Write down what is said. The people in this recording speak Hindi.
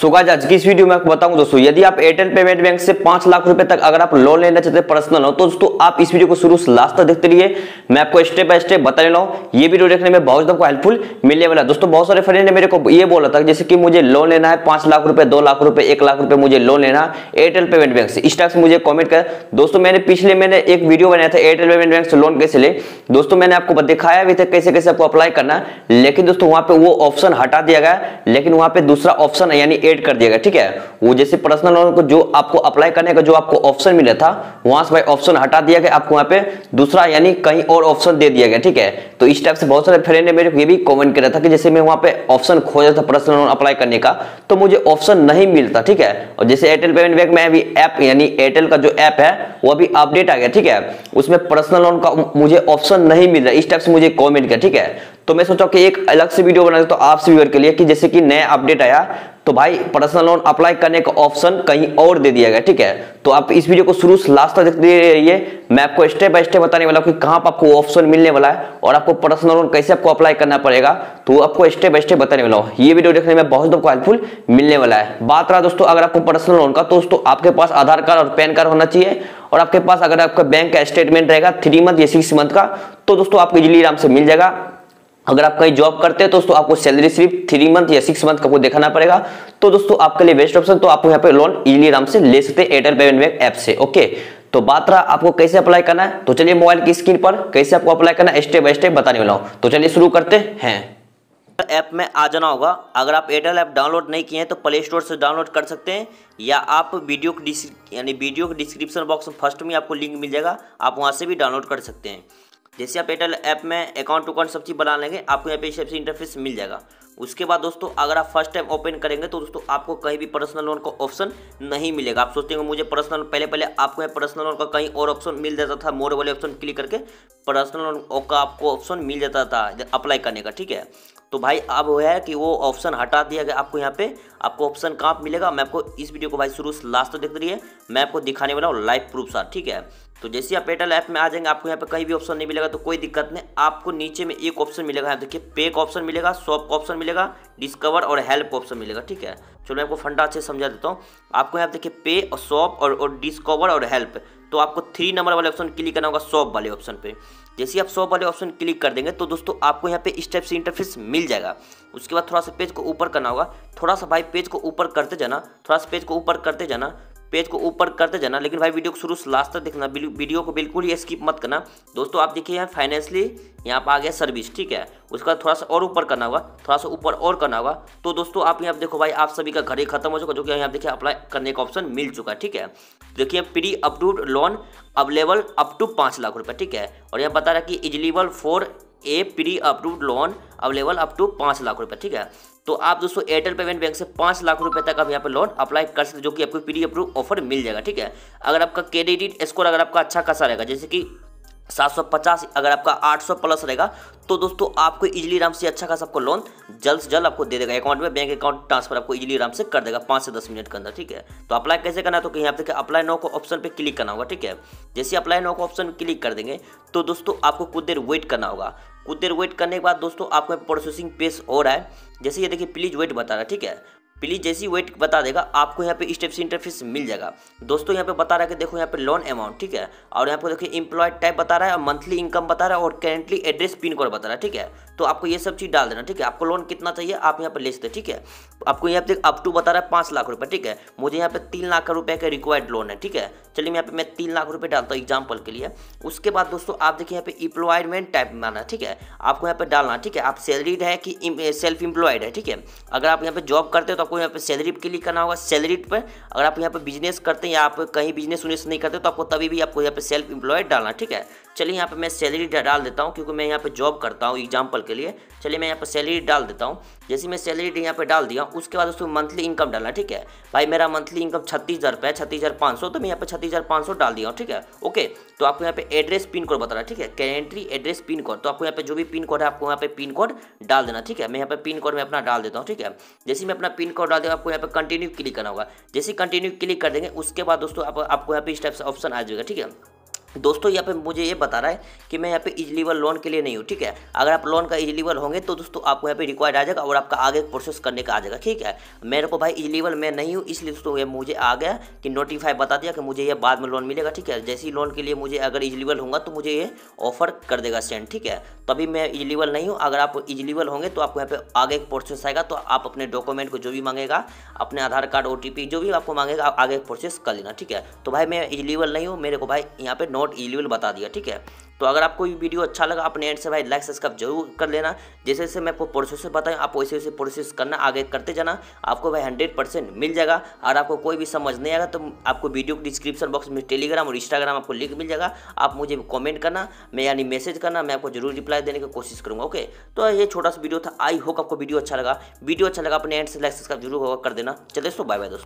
सोगा आज की इस वीडियो में आपको बताऊं दोस्तों यदि आप एयरटेल पेमेंट बैंक से पांच लाख रुपए तक अगर आप लोन लेना चाहते हैं पर्सनल हो तो दोस्तों आप इस वीडियो को शुरू से लास्ट तक देखते रहिए मैं आपको स्टेप बाय स्टेप बता रहा हूँ ये वीडियो देखने में बहुत आपको हेल्पफुल मिलने वाला दोस्तों बहुत सारे फ्रेंड ने मेरे को ये बोला था जैसे कि मुझे लोन लेना है पांच लाख रुपए दो लाख रुपए एक लाख रुपए मुझे लोन लेना एयरटेल पेमेंट बैंक से इस टाइप से मुझे कॉमेंट कर दोस्तों मैंने पिछले मैंने एक वीडियो बनाया था एयरटेल पेमेंट बैंक से लोन कैसे ले दोस्तों मैंने आपको दिखाया भी था कैसे कैसे आपको अप्लाई करना लेकिन दोस्तों वहां पर वो ऑप्शन हटा दिया गया लेकिन वहां पर दूसरा ऑप्शन यानी क्रिएट कर दिया गया ठीक है वो जैसे पर्सनल लोन को जो आपको अप्लाई करने का जो आपको ऑप्शन मिला था वहां से भाई ऑप्शन हटा दिया गया आपको वहां पे दूसरा यानी कहीं और ऑप्शन दे दिया गया ठीक है तो इस टाइप से बहुत सारे फ्रेंड ने मेरे को ये भी कमेंट किया था कि जैसे मैं वहां पे ऑप्शन खोजा था पर्सनल लोन अप्लाई करने का तो मुझे ऑप्शन नहीं मिलता ठीक है और जैसे एयरटेल पेमेंट बैंक में अभी ऐप यानी एयरटेल का जो ऐप है वो अभी अपडेट आ गया ठीक है उसमें पर्सनल लोन का मुझे ऑप्शन नहीं मिल रहा इस टाइप से मुझे कॉमेंट किया ठीक है तो मैं सोचा कि एक अलग से वीडियो बना तो आप सभी के लिए कि जैसे कि नया अपडेट आया तो भाई पर्सनल लोन अप्लाई करने का ऑप्शन कहीं और दे दिया गया ठीक है तो आप इस वीडियो को शुरू से लास्ट तक देखते रहिए मैं आपको स्टेप बाय स्टेप बताने वाला हूँ कि कहाँ पर आपको ऑप्शन मिलने वाला है और आपको पर्सनल लोन कैसे आपको अप्लाई करना पड़ेगा तो आपको स्टेप बाय स्टेप बताने वाला हूँ ये वीडियो देखने में बहुत आपको हेल्पफुल मिलने वाला है बात रहा दोस्तों अगर आपको पर्सनल लोन का तो दोस्तों आपके पास आधार कार्ड और पैन कार्ड होना चाहिए और आपके पास अगर आपका बैंक का स्टेटमेंट रहेगा थ्री मंथ या सिक्स मंथ का तो दोस्तों आपको इजिली आराम से मिल जाएगा अगर आप कहीं जॉब करते हैं तो दोस्तों आपको सैलरी सिर्फ थ्री मंथ या सिक्स मंथ का आपको देखना पड़ेगा तो दोस्तों आपके लिए बेस्ट ऑप्शन तो आपको यहाँ पे लोन इजिली आराम से ले सकते हैं एयरटेल पेमेंट बैंक ऐप से ओके तो बात रहा आपको कैसे अप्लाई करना है तो चलिए मोबाइल की स्क्रीन पर कैसे आपको अप्लाई करना है स्टेप बाय स्टेप बताने वाला हूँ तो चलिए शुरू करते हैं ऐप में आ जाना होगा अगर आप एयरटेल ऐप डाउनलोड नहीं किए हैं तो प्ले स्टोर से डाउनलोड कर सकते हैं या आप वीडियो यानी वीडियो के डिस्क्रिप्शन बॉक्स में फर्स्ट में आपको लिंक मिल जाएगा आप वहाँ से भी डाउनलोड कर सकते हैं जैसे आप एयरटेल ऐप में अकाउंट अकाउंट सब चीज़ बना लेंगे आपको यहाँ पे इस इंटरफेस मिल जाएगा उसके बाद दोस्तों अगर आप फर्स्ट टाइम ओपन करेंगे तो दोस्तों आपको कहीं भी पर्सनल लोन का ऑप्शन नहीं मिलेगा आप सोचते हो मुझे पर्सनल पहले पहले आपको यहाँ पर्सनल लोन का कहीं और ऑप्शन मिल जाता था मोर वाले ऑप्शन क्लिक करके पर्सनल लोन का आपको ऑप्शन मिल जाता था अप्लाई करने का ठीक है तो भाई अब वो है कि वो ऑप्शन हटा दिया गया आपको यहाँ पे आपको ऑप्शन कहाँ मिलेगा मैं आपको इस वीडियो को भाई शुरू से लास्ट तक देख रही है मैं आपको दिखाने वाला हूँ लाइव प्रूफ सा ठीक है तो जैसे आप पेटल ऐप में आ जाएंगे आपको यहाँ पे कहीं भी ऑप्शन नहीं मिलेगा तो कोई दिक्कत नहीं आपको नीचे में एक ऑप्शन मिलेगा यहाँ देखिए पे का ऑप्शन मिलेगा शॉप का ऑप्शन मिलेगा डिस्कवर और हेल्प का ऑप्शन मिलेगा ठीक है चलो मैं आपको फंडा अच्छे समझा देता हूँ आपको यहाँ देखिए पे और शॉप और, डिस्कवर और हेल्प तो आपको थ्री नंबर वाले ऑप्शन क्लिक करना होगा शॉप वाले ऑप्शन पे जैसे आप शॉप वाले ऑप्शन क्लिक कर देंगे तो दोस्तों आपको यहाँ पे इस टाइप से इंटरफेस मिल जाएगा उसके बाद थोड़ा सा पेज को ऊपर करना होगा थोड़ा सा भाई पेज को ऊपर करते जाना थोड़ा सा पेज को ऊपर करते जाना पेज को ऊपर करते जाना लेकिन भाई वीडियो को शुरू से लास्ट तक देखना वीडियो को बिल्कुल ही स्किप मत करना दोस्तों आप देखिए यहाँ फाइनेंशली यहाँ पर आ गया सर्विस ठीक है उसका थोड़ा सा और ऊपर करना होगा थोड़ा सा ऊपर और करना होगा तो दोस्तों आप यहाँ देखो भाई आप सभी का घर ही खत्म हो चुका जो कि यहाँ देखिए अप्लाई करने का ऑप्शन मिल चुका है ठीक है देखिए pre approve loan available up to पाँच लाख रुपये ठीक है और यहाँ बता रहा है कि eligible for a pre approved loan available up to पाँच लाख रुपए ठीक है तो आप दोस्तों एयरटेल पेमेंट बैंक से पाँच लाख रुपए तक आप यहाँ पे लोन अप्लाई कर सकते जो कि आपको प्री अप्रूव ऑफर मिल जाएगा ठीक है अगर आपका क्रेडिट स्कोर अगर आपका अच्छा खासा रहेगा जैसे कि सात सौ पचास अगर आपका आठ सौ प्लस रहेगा तो दोस्तों आपको इजीली आराम से अच्छा खासा आपको लोन जल्द से जल्द आपको दे देगा अकाउंट में बैंक अकाउंट ट्रांसफर आपको इजीली आराम से कर देगा पाँच से दस मिनट के अंदर ठीक है तो अप्लाई कैसे करना है तो यहाँ पे अप्लाई नो को ऑप्शन पे क्लिक करना होगा ठीक है जैसे अप्लाई नो को ऑप्शन क्लिक कर देंगे तो दोस्तों आपको कुछ देर वेट करना होगा कुछ देर वेट करने के बाद दोस्तों आपको प्रोसेसिंग पेस हो रहा है जैसे ये देखिए प्लीज वेट बता रहा है ठीक है प्लीज़ जैसी वेट बता देगा आपको यहाँ पे स्टेप से इंटरफेस मिल जाएगा दोस्तों यहाँ पे बता रहा है कि देखो यहाँ पे लोन अमाउंट ठीक है और यहाँ पे देखिए इंप्लॉय टाइप बता रहा है और मंथली इनकम बता रहा है और करेंटली एड्रेस पिन कोड बता रहा है ठीक है तो आपको ये सब चीज़ डाल देना ठीक है आपको लोन कितना चाहिए आप यहाँ पर ले सकते ठीक है आपको यहाँ पे अप टू बता रहा है पाँच लाख रुपये ठीक है मुझे यहाँ पे तीन लाख रुपये का रिक्वायर्ड लोन है ठीक है चलिए यहाँ पे मैं तीन लाख रुपये डालता हूँ एग्जाम्पल के लिए उसके बाद दोस्तों आप देखिए यहाँ पे इम्प्लॉयमेंट टाइप में आना ठीक है आपको यहाँ पे डालना ठीक है आप सैलरीड है कि सेल्फ इम्प्लॉयड है ठीक है अगर आप यहाँ पे जॉब करते हो तो आपको यहाँ पे सैलरी पर क्लिक करना होगा सैलरी पर अगर आप यहाँ पे बिजनेस करते हैं या आप कहीं बिजनेस उनेस नहीं करते तो आपको तभी भी आपको यहाँ पे सेल्फ एम्प्लॉयड डालना ठीक है चलिए यहाँ पे मैं सैलरी डाल देता हूँ क्योंकि मैं यहाँ पे जॉब करता हूँ एग्जाम्पल के लिए चलिए मैं यहाँ पर सैलरी डाल देता हूँ जैसे मैं सैलरी यहाँ पर डाल दिया उसके बाद उसमें मंथली इनकम डालना ठीक है भाई मेरा मंथली इनकम छत्तीस हज़ार रुपये छत्तीस हज़ार सौ तो मैं यहाँ पर छत्तीस सौ डाल दिया हूँ ठीक है ओके तो आपको यहाँ पे एड्रेस पिन कोड बताना ठीक है कैंट्री एड्रेस पिन कोड तो आपको यहाँ पे जो भी पिन कोड है आपको यहाँ पे पिन कोड डाल देना ठीक है मैं यहाँ पे पिन कोड में अपना डाल देता हूँ ठीक है जैसे मैं अपना पिन कोड डाल दूँगा आपको यहाँ पे कंटिन्यू क्लिक करना होगा जैसे कंटिन्यू क्लिक कर देंगे उसके बाद दोस्तों आपको यहाँ पे इस टाइप से ऑप्शन आ जाएगा ठीक है दोस्तों यहाँ पे मुझे ये बता रहा है कि मैं यहाँ पे इजलीबल लोन के लिए नहीं हूँ ठीक है अगर आप लोन का इजलीवल होंगे तो दोस्तों आपको यहाँ पे रिक्वायर्ड आ जाएगा और आपका आगे प्रोसेस करने का आ जाएगा ठीक है मेरे को भाई इजलीवल मैं नहीं हूँ इसलिए दोस्तों ये मुझे आ गया कि नोटिफाई बता दिया कि मुझे ये बाद में लोन मिलेगा ठीक है जैसे ही लोन के लिए मुझे अगर इजलीवल होगा तो मुझे ये ऑफर कर देगा सेंड ठीक है तभी मैं इजलीवल नहीं हूँ अगर आप इजलीबल होंगे तो आपको यहाँ पे आगे एक प्रोसेस आएगा तो आप अपने डॉक्यूमेंट को जो भी मांगेगा अपने आधार कार्ड ओ जो भी आपको मांगेगा आप आगे प्रोसेस कर लेना ठीक है तो भाई मैं इजलीवल नहीं हूँ मेरे को भाई यहाँ पे नॉट एलिबल बता दिया ठीक है तो अगर आपको ये वीडियो अच्छा लगा अपने एंड से भाई लाइक सब्सक्राइब जरूर कर लेना जैसे जैसे मैं आपको प्रोसेस बताएं आप वैसे वैसे प्रोसेस करना आगे करते जाना आपको भाई हंड्रेड परसेंट मिल जाएगा और आपको कोई भी समझ नहीं आएगा तो आपको वीडियो के डिस्क्रिप्शन बॉक्स में टेलीग्राम और इंस्टाग्राम आपको लिंक मिल जाएगा आप मुझे कॉमेंट करना मैं यानी मैसेज करना मैं आपको जरूर रिप्लाई देने की कोशिश करूँगा ओके तो ये छोटा सा वीडियो था आई होप आपको वीडियो अच्छा लगा वीडियो अच्छा लगा अपने एंड से लाइक सब्सक्राइब जरूर होगा कर देना चले दोस्तों बाय बाय दोस्तों